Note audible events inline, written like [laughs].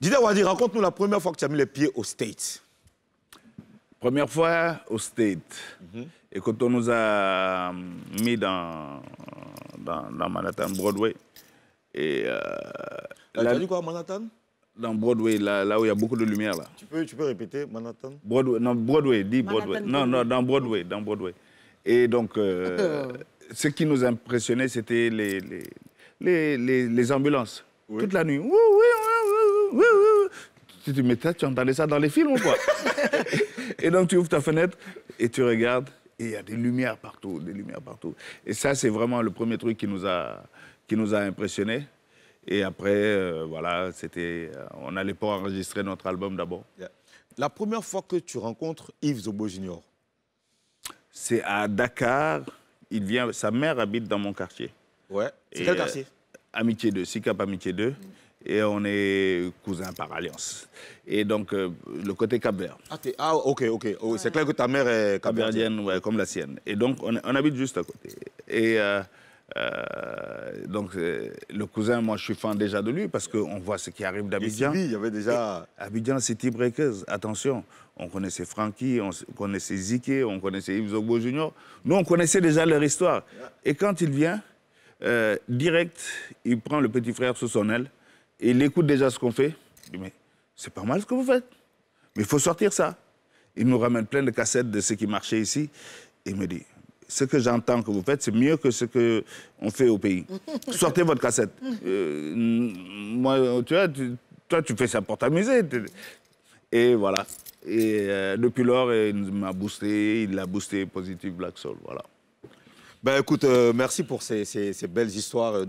Didier Wadi, raconte-nous la première fois que tu as mis les pieds au States. Première fois au States. Mhm. Et quand on nous a euh, mis dans, dans, Manhattan, Broadway. Et, euh, as dit quoi, Manhattan Dans Broadway, là, où il y a beaucoup de lumière. Là. Tu, peux, tu peux répéter Manhattan Broadway, non, Broadway, dis Broadway. non, non, dans Broadway, dans Broadway. Et donc, euh, ce qui nous impressionnait, c'était les les, les, ambulances. Toute la nuit. Oui, oui, oui tu dis, mais tu entendais ça dans les films ou quoi [laughs] Et donc, tu ouvres ta fenêtre et tu regardes, et il y a des lumières partout, des lumières partout. Et ça, c'est vraiment le premier truc qui nous a, qui nous a impressionnés. Et après, euh, voilà, c'était, euh, on n'allait pas enregistrer notre album d'abord. La première fois que tu rencontres Yves Zobo Junior C'est à Dakar. Il vient, sa mère habite dans mon quartier. Ouais. C'est quel quartier euh, Amitié 2, Sikap Amitié 2 et on est cousins par alliance. Et donc, euh, le côté Cap-Vert. Ah, ah ok, ok. Oh, c'est clair que ta mère est capverdienne. comme la sienne. Et donc, on, habite juste à côté. Et euh, euh, donc, le cousin, moi, je suis fan déjà de lui parce qu'on voit ce qui arrive d'Abidjan. Il y avait déjà... Abidjan, City Breakers, attention. On connaissait Frankie, on connaissait Ziké, on connaissait Yves Ogbo Junior. Nous, on connaissait déjà leur histoire. Et quand il vient, direct, il prend le petit frère sous son aile il écoute déjà ce qu'on fait. Il mais c'est pas mal ce que vous faites. Mais il faut sortir ça. Il nous ramène plein de cassettes de ce qui marchait ici. Il me dit, ce que j'entends que vous faites, c'est mieux que ce qu'on fait au pays. [laughs] Sortez votre cassette. Euh, moi, tu vois, toi, tu fais ça pour t'amuser. Et voilà. Et euh, depuis lors, il m'a boosté, il a boosté Positive Black Soul. Voilà. Ben écoute, euh, merci pour ces, ces belles histoires.